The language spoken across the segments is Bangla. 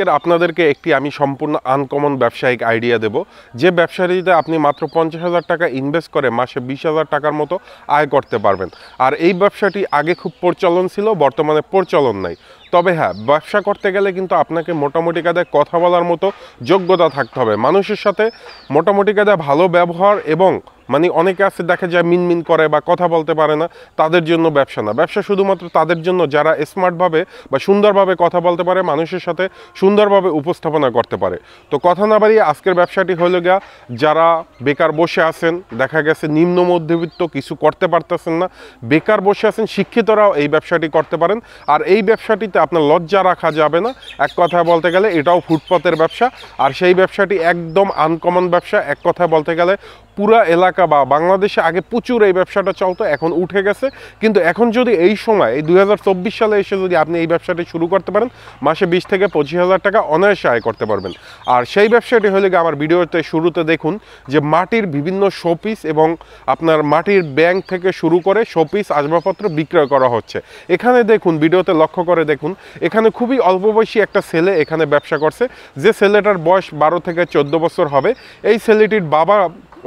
আজকের আপনাদেরকে একটি আমি সম্পূর্ণ আনকমন ব্যবসায়িক আইডিয়া দেব যে ব্যবসায়ীতে আপনি মাত্র পঞ্চাশ হাজার টাকা ইনভেস্ট করে মাসে বিশ হাজার টাকার মতো আয় করতে পারবেন আর এই ব্যবসাটি আগে খুব প্রচলন ছিল বর্তমানে প্রচলন নাই তবে হ্যাঁ ব্যবসা করতে গেলে কিন্তু আপনাকে মোটামুটি কাদায় কথা বলার মতো যোগ্যতা থাকতে হবে মানুষের সাথে মোটামুটি কাদায় ভালো ব্যবহার এবং মানে অনেকে আছে দেখা যায় মিনমিন করে বা কথা বলতে পারে না তাদের জন্য ব্যবসা না ব্যবসা শুধুমাত্র তাদের জন্য যারা স্মার্টভাবে বা সুন্দরভাবে কথা বলতে পারে মানুষের সাথে সুন্দরভাবে উপস্থাপনা করতে পারে তো কথা না বাড়িয়ে আজকের ব্যবসাটি হলো গা যারা বেকার বসে আছেন দেখা গেছে নিম্ন মধ্যবিত্ত কিছু করতে পারতেছেন না বেকার বসে আছেন শিক্ষিতরাও এই ব্যবসাটি করতে পারেন আর এই ব্যবসাটিতে আপনার লজ্জা রাখা যাবে না এক কথা বলতে গেলে এটাও ফুটপথের ব্যবসা আর সেই ব্যবসাটি একদম আনকমন ব্যবসা এক কথা বলতে গেলে পুরা এলাকা ঢাকা বা বাংলাদেশে আগে প্রচুর এই ব্যবসাটা চলতো এখন উঠে গেছে কিন্তু এখন যদি এই সময় এই দুই সালে এসে যদি আপনি এই ব্যবসাটি শুরু করতে পারেন মাসে বিশ থেকে পঁচিশ হাজার টাকা অনায়াসে আয় করতে পারবেন আর সেই ব্যবসাটি হলে আমার ভিডিওতে শুরুতে দেখুন যে মাটির বিভিন্ন শোপিস এবং আপনার মাটির ব্যাংক থেকে শুরু করে শোপিস আসবাবপত্র বিক্রয় করা হচ্ছে এখানে দেখুন ভিডিওতে লক্ষ্য করে দেখুন এখানে খুবই অল্প বয়সী একটা ছেলে এখানে ব্যবসা করছে যে ছেলেটার বয়স বারো থেকে চোদ্দ বছর হবে এই ছেলেটির বাবা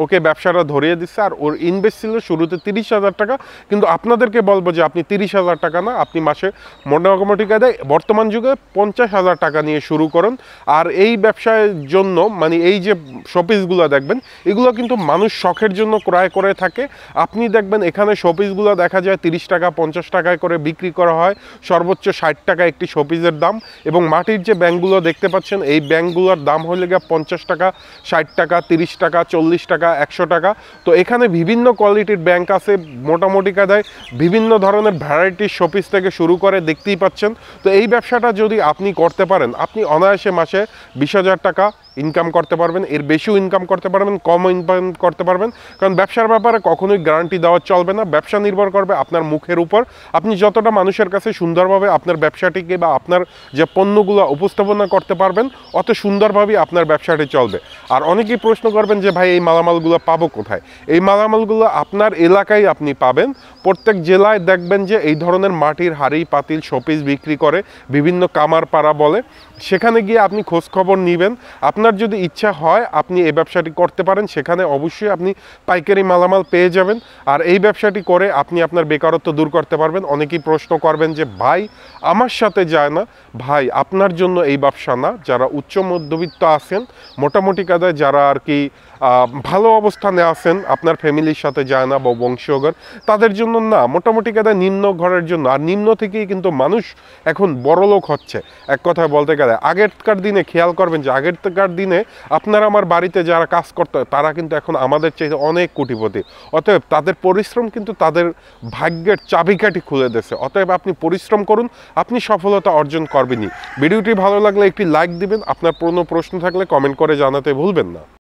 ওকে ব্যবসাটা ধরিয়ে দিচ্ছে আর ওর ইনভেস্ট ছিল শুরুতে তিরিশ হাজার টাকা কিন্তু আপনাদেরকে বলবো যে আপনি তিরিশ হাজার টাকা না আপনি মাসে মোটামুটি কায়দায় বর্তমান যুগে পঞ্চাশ হাজার টাকা নিয়ে শুরু করুন আর এই ব্যবসার জন্য মানে এই যে শোপিসগুলো দেখবেন এগুলো কিন্তু মানুষ শখের জন্য ক্রয় করে থাকে আপনি দেখবেন এখানে শোপিসগুলো দেখা যায় তিরিশ টাকা পঞ্চাশ টাকায় করে বিক্রি করা হয় সর্বোচ্চ ষাট টাকা একটি শপিসের দাম এবং মাটির যে ব্যাঙ্কগুলো দেখতে পাচ্ছেন এই ব্যাংকগুলোর দাম হলে গিয়ে পঞ্চাশ টাকা ষাট টাকা তিরিশ টাকা চল্লিশ টাকা টাকা একশো টাকা তো এখানে বিভিন্ন কোয়ালিটির ব্যাংক আছে মোটামুটি কাদায় বিভিন্ন ধরনের ভ্যারাইটি শোপিস থেকে শুরু করে দেখতেই পাচ্ছেন তো এই ব্যবসাটা যদি আপনি করতে পারেন আপনি অনায়াসে মাসে বিশ হাজার টাকা ইনকাম করতে পারবেন এর বেশিও ইনকাম করতে পারবেন কমও ইনকাম করতে পারবেন কারণ ব্যবসার ব্যাপারে কখনোই গ্যারান্টি দেওয়া চলবে না ব্যবসা নির্ভর করবে আপনার মুখের উপর আপনি যতটা মানুষের কাছে সুন্দরভাবে আপনার ব্যবসাটিকে বা আপনার যে পণ্যগুলো উপস্থাপনা করতে পারবেন অত সুন্দরভাবেই আপনার ব্যবসাটি চলবে আর অনেকেই প্রশ্ন করবেন যে ভাই এই মালামালগুলো পাবো কোথায় এই মালামালগুলো আপনার এলাকায় আপনি পাবেন প্রত্যেক জেলায় দেখবেন যে এই ধরনের মাটির হাড়ি পাতিল শোপিস বিক্রি করে বিভিন্ন কামার পাড়া বলে সেখানে গিয়ে আপনি খোঁজখবর নেবেন আপনার আপনার যদি ইচ্ছা হয় আপনি এই ব্যবসাটি করতে পারেন সেখানে অবশ্যই আপনি পাইকারি মালামাল পেয়ে যাবেন আর এই ব্যবসাটি করে আপনি আপনার বেকারত্ব দূর করতে পারবেন অনেকেই প্রশ্ন করবেন যে ভাই আমার সাথে যায় না ভাই আপনার জন্য এই ব্যবসা না যারা উচ্চ মধ্যবিত্ত আছেন মোটামুটি কাদায় যারা আর কি ভালো অবস্থানে আছেন আপনার ফ্যামিলির সাথে যায় না বা বংশগর তাদের জন্য না মোটামুটি কাদায় নিম্ন ঘরের জন্য আর নিম্ন থেকেই কিন্তু মানুষ এখন বড়লোক হচ্ছে এক কথায় বলতে গেলে আগেরকার দিনে খেয়াল করবেন যে আগেরকার আগেকার দিনে আপনারা আমার বাড়িতে যারা কাজ করতে তারা কিন্তু এখন আমাদের চাইতে অনেক কোটিপতি অতএব তাদের পরিশ্রম কিন্তু তাদের ভাগ্যের চাবিকাঠি খুলে দিয়েছে অতএব আপনি পরিশ্রম করুন আপনি সফলতা অর্জন করবেনই ভিডিওটি ভালো লাগলে একটি লাইক দিবেন আপনার পুরনো প্রশ্ন থাকলে কমেন্ট করে জানাতে ভুলবেন না